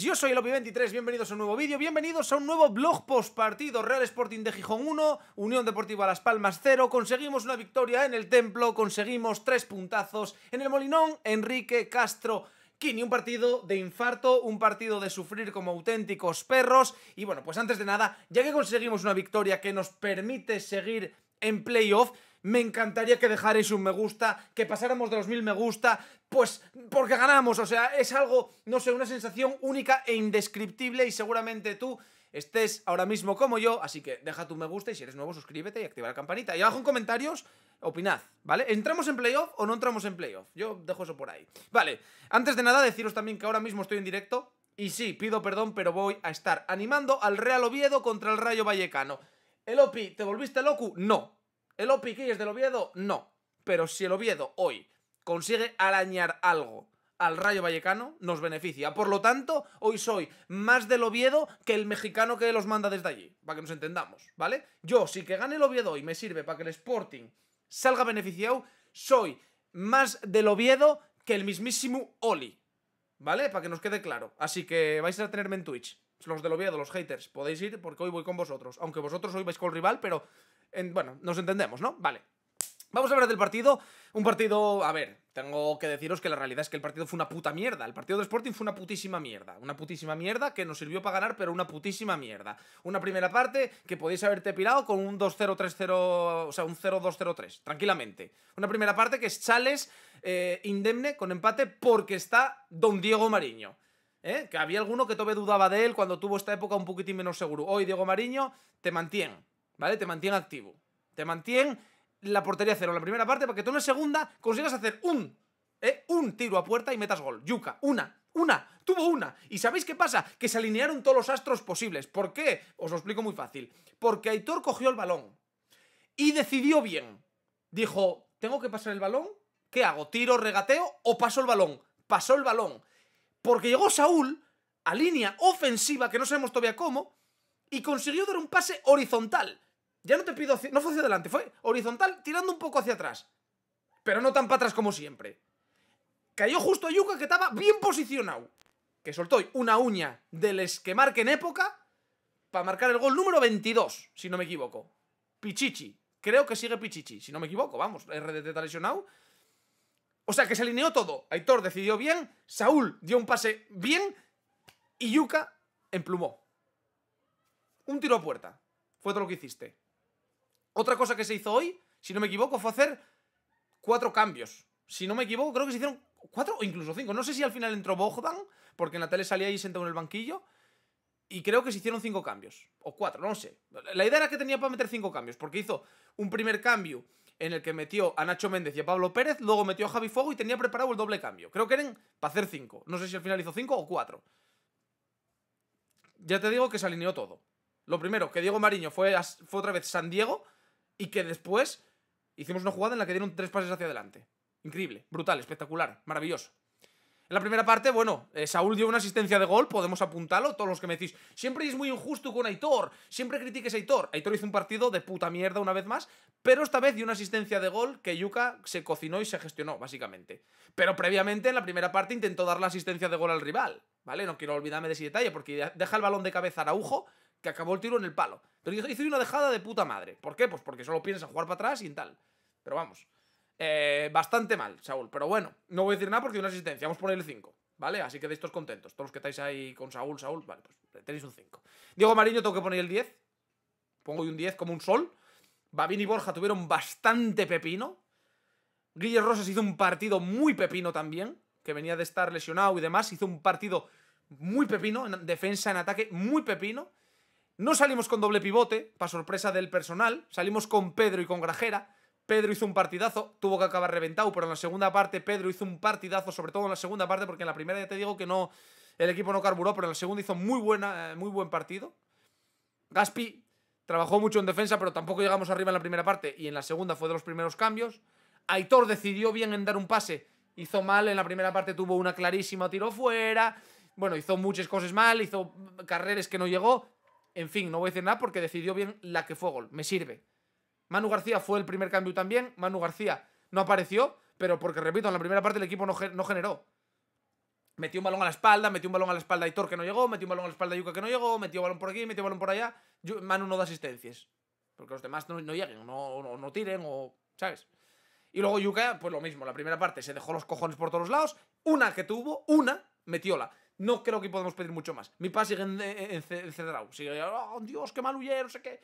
yo soy el Opi23, bienvenidos a un nuevo vídeo, bienvenidos a un nuevo blog post partido Real Sporting de Gijón 1, Unión Deportiva Las Palmas 0, conseguimos una victoria en el Templo, conseguimos tres puntazos en el Molinón, Enrique Castro Kini, un partido de infarto, un partido de sufrir como auténticos perros y bueno, pues antes de nada, ya que conseguimos una victoria que nos permite seguir en playoff, me encantaría que dejarais un me gusta, que pasáramos de los mil me gusta, pues porque ganamos, o sea, es algo, no sé, una sensación única e indescriptible y seguramente tú estés ahora mismo como yo, así que deja tu me gusta y si eres nuevo suscríbete y activa la campanita. Y abajo en comentarios opinad, ¿vale? ¿Entramos en playoff o no entramos en playoff? Yo dejo eso por ahí. Vale, antes de nada deciros también que ahora mismo estoy en directo y sí, pido perdón, pero voy a estar animando al Real Oviedo contra el Rayo Vallecano. Elopi, ¿te volviste loco? No, ¿El que es del Oviedo? No. Pero si el Oviedo hoy consigue arañar algo al Rayo Vallecano, nos beneficia. Por lo tanto, hoy soy más del Oviedo que el mexicano que los manda desde allí, para que nos entendamos, ¿vale? Yo, si que gane el Oviedo hoy me sirve para que el Sporting salga beneficiado, soy más del Oviedo que el mismísimo Oli, ¿vale? Para que nos quede claro. Así que vais a tenerme en Twitch. Los del Oviedo, los haters, podéis ir porque hoy voy con vosotros. Aunque vosotros hoy vais con el rival, pero bueno, nos entendemos, ¿no? Vale. Vamos a hablar del partido. Un partido, a ver, tengo que deciros que la realidad es que el partido fue una puta mierda. El partido de Sporting fue una putísima mierda. Una putísima mierda que nos sirvió para ganar, pero una putísima mierda. Una primera parte que podéis haberte pilado con un 2-0-3-0, o sea, un 0-2-0-3, tranquilamente. Una primera parte que es Chales eh, indemne con empate porque está Don Diego Mariño. ¿eh? Que había alguno que todavía dudaba de él cuando tuvo esta época un poquitín menos seguro. Hoy Diego Mariño te mantiene. ¿vale? Te mantiene activo. Te mantiene la portería cero en la primera parte para que tú en la segunda consigas hacer un, eh, un tiro a puerta y metas gol. Yuca, una, una, tuvo una. ¿Y sabéis qué pasa? Que se alinearon todos los astros posibles. ¿Por qué? Os lo explico muy fácil. Porque Aitor cogió el balón y decidió bien. Dijo, ¿tengo que pasar el balón? ¿Qué hago? ¿Tiro, regateo o paso el balón? Pasó el balón. Porque llegó Saúl a línea ofensiva, que no sabemos todavía cómo, y consiguió dar un pase horizontal. Ya no te pido No fue hacia adelante, fue horizontal, tirando un poco hacia atrás. Pero no tan para atrás como siempre. Cayó justo a Yuka que estaba bien posicionado. Que soltó una uña del que en época para marcar el gol número 22, si no me equivoco. Pichichi. Creo que sigue Pichichi, si no me equivoco. Vamos, RDT está O sea, que se alineó todo. Aitor decidió bien, Saúl dio un pase bien y Yuka emplumó. Un tiro a puerta. Fue todo lo que hiciste. Otra cosa que se hizo hoy, si no me equivoco, fue hacer cuatro cambios. Si no me equivoco, creo que se hicieron cuatro o incluso cinco. No sé si al final entró Bogdan, porque en la tele salía ahí sentado en el banquillo. Y creo que se hicieron cinco cambios. O cuatro, no sé. La idea era que tenía para meter cinco cambios, porque hizo un primer cambio en el que metió a Nacho Méndez y a Pablo Pérez, luego metió a Javi Fuego y tenía preparado el doble cambio. Creo que eran para hacer cinco. No sé si al final hizo cinco o cuatro. Ya te digo que se alineó todo. Lo primero, que Diego Mariño fue, fue otra vez San Diego y que después hicimos una jugada en la que dieron tres pases hacia adelante. Increíble, brutal, espectacular, maravilloso. En la primera parte, bueno, eh, Saúl dio una asistencia de gol, podemos apuntarlo, todos los que me decís, siempre es muy injusto con Aitor, siempre critiques a Aitor. Aitor hizo un partido de puta mierda una vez más, pero esta vez dio una asistencia de gol que Yuka se cocinó y se gestionó, básicamente. Pero previamente, en la primera parte, intentó dar la asistencia de gol al rival, ¿vale? No quiero olvidarme de ese detalle, porque deja el balón de cabeza a Araujo, que acabó el tiro en el palo. Pero hice una dejada de puta madre. ¿Por qué? Pues porque solo piensa jugar para atrás y en tal. Pero vamos. Eh, bastante mal, Saúl. Pero bueno, no voy a decir nada porque hay una asistencia. Vamos a poner el 5. ¿Vale? Así que de estos contentos. Todos los que estáis ahí con Saúl, Saúl, vale, pues tenéis un 5. Diego Mariño, tengo que poner el 10. Pongo un 10 como un sol. Babín y Borja tuvieron bastante pepino. Guillermo Rosas hizo un partido muy pepino también, que venía de estar lesionado y demás. Hizo un partido muy pepino, en defensa, en ataque, muy pepino. No salimos con doble pivote, para sorpresa del personal, salimos con Pedro y con Grajera. Pedro hizo un partidazo, tuvo que acabar reventado, pero en la segunda parte Pedro hizo un partidazo, sobre todo en la segunda parte, porque en la primera ya te digo que no el equipo no carburó, pero en la segunda hizo muy, buena, eh, muy buen partido. Gaspi trabajó mucho en defensa, pero tampoco llegamos arriba en la primera parte y en la segunda fue de los primeros cambios. Aitor decidió bien en dar un pase, hizo mal, en la primera parte tuvo una clarísima, tiró fuera. Bueno, hizo muchas cosas mal, hizo carreras que no llegó, en fin, no voy a decir nada porque decidió bien la que fue gol. Me sirve. Manu García fue el primer cambio también. Manu García no apareció, pero porque, repito, en la primera parte el equipo no, no generó. Metió un balón a la espalda, metió un balón a la espalda a Thor que no llegó, metió un balón a la espalda a Yuka que no llegó, metió balón por aquí, metió balón por allá. Manu no da asistencias. Porque los demás no, lleguen, no, no, tiren o... ¿Sabes? Y luego Yuka, pues lo mismo, la primera parte se dejó los cojones por todos lados. Una que tuvo, una, metióla no creo que podamos pedir mucho más. Mi pa sigue encerrado. Sigue, oh, Dios, qué mal huye, no sé qué.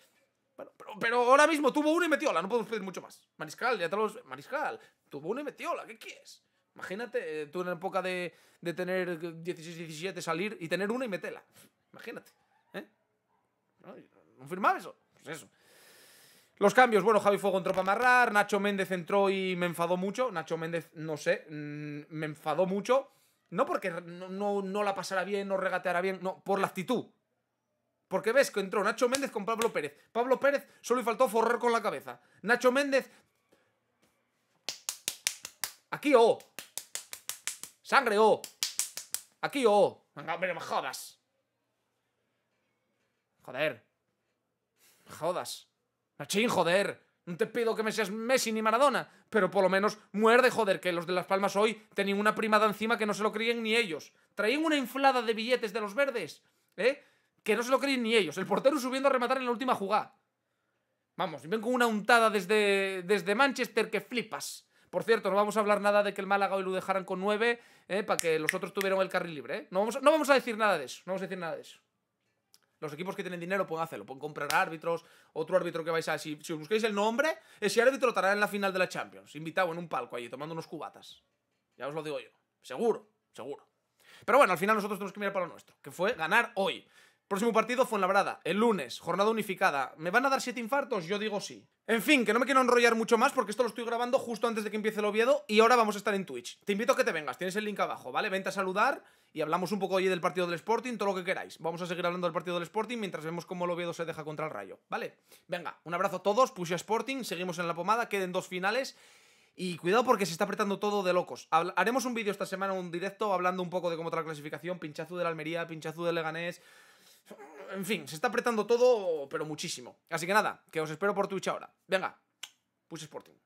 pero, ahora mismo tuvo una y la no podemos pedir mucho más. Mariscal, ya te lo... Mariscal, tuvo una y metiola, ¿qué quieres? Imagínate, eh, tú en la época de, tener 16, 17, salir y tener una y metela. Imagínate, ¿eh? No, eso. Pues eso. Los cambios, bueno, Javi Fuego entró para amarrar, Nacho Méndez entró y me enfadó mucho. Nacho Méndez, no sé, mm, me enfadó mucho. No porque no, no, la pasará bien, no regateará bien, no, por la actitud. Porque ves que entró Nacho Méndez con Pablo Pérez. Pablo Pérez solo le faltó forrar con la cabeza. Nacho Méndez. Aquí oh. Sangre oh. Aquí oh. Venga, hombre, jodas. Joder. Me jodas. Nachín, joder. No te pido que me seas Messi ni Maradona, pero por lo menos muerde, joder, que los de Las Palmas hoy tenían una primada encima que no se lo creían ni ellos. Traían una inflada de billetes de los verdes, ¿eh? Que no se lo creían ni ellos. El portero subiendo a rematar en la última jugada. Vamos, y ven con una untada desde, desde Manchester que flipas. Por cierto, no vamos a hablar nada de que el Málaga hoy lo dejaran con 9 eh, para que los otros tuvieran el carril libre. Eh. No, vamos no vamos a decir nada de eso. No vamos a decir nada de eso. Los equipos que tienen dinero pueden hacerlo, pueden comprar árbitros, otro árbitro que vais a... Si, si os busquéis el nombre, ese árbitro estará en la final de la Champions, invitado en un palco allí, tomando unos cubatas. Ya os lo digo yo. Seguro, seguro. Pero bueno, al final nosotros tenemos que mirar para lo nuestro, que fue ganar hoy. Próximo partido, fue en la brada, el lunes, jornada unificada. ¿Me van a dar siete infartos? Yo digo sí. En fin, que no me quiero enrollar mucho más porque esto lo estoy grabando justo antes de que empiece el Oviedo y ahora vamos a estar en Twitch. Te invito a que te vengas, tienes el link abajo, ¿vale? Vente a saludar y hablamos un poco hoy del partido del Sporting, todo lo que queráis. Vamos a seguir hablando del partido del Sporting mientras vemos cómo el Oviedo se deja contra el Rayo, ¿vale? Venga, un abrazo a todos, push a Sporting, seguimos en la pomada, queden dos finales y cuidado porque se está apretando todo de locos. Haremos un vídeo esta semana, un directo, hablando un poco de cómo está la clasificación, pinchazo del Almería, pinchazo de Leganés... En fin, se está apretando todo, pero muchísimo. Así que nada, que os espero por Twitch ahora. Venga, Push Sporting.